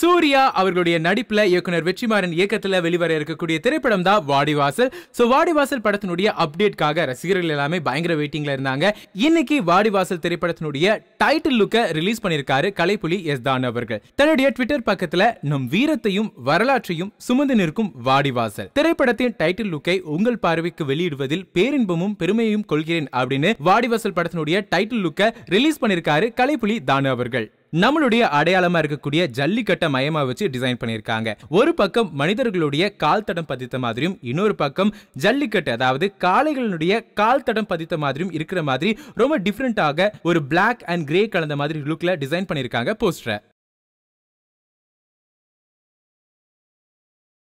சூர்யா அவர்களுடைய நடிப்புல இயக்குனர் வெற்றிமாறன் இயக்கத்துல வெளிவர இருக்கக்கூடிய திரைப்படம் தான் வாடிவாசல் சோ வாடிவாசல் படத்தினுடைய அப்டேட்காக ரசிகர்கள் எல்லாமே பயங்கர வெயிட்டிங்ல இருந்தாங்க இன்னைக்கு வாடிவாசல் திரைப்படத்தினுடைய டைட்டில் லுக்க ரிலீஸ் பண்ணிருக்காரு கலைப்புலி எஸ் தான் அவர்கள் தன்னுடைய ட்விட்டர் பக்கத்துல நம் வீரத்தையும் வரலாற்றையும் சுமந்து நிற்கும் வாடிவாசல் திரைப்படத்தின் டைட்டில் லுக்கை உங்கள் பார்வைக்கு வெளியிடுவதில் பேரின்பமும் பெருமையும் கொள்கிறேன் அப்படின்னு வாடிவாசல் படத்தினுடைய டைட்டில் லுக்க ரிலீஸ் பண்ணிருக்காரு கலைப்புலி தானு அவர்கள் நம்மளுடைய அடையாளமா இருக்கக்கூடிய ஜல்லிக்கட்டை மயமா வச்சு டிசைன் பண்ணியிருக்காங்க ஒரு பக்கம் மனிதர்களுடைய கால் தடம் பதித்த மாதிரியும் இன்னொரு பக்கம் ஜல்லிக்கட்டு அதாவது காளைகளுடைய கால் தடம் பதித்த மாதிரியும் இருக்கிற மாதிரி ரொம்ப டிஃப்ரெண்டாக ஒரு பிளாக் அண்ட் கிரே கலந்த மாதிரி லுக்ல டிசைன் பண்ணியிருக்காங்க போஸ்டரை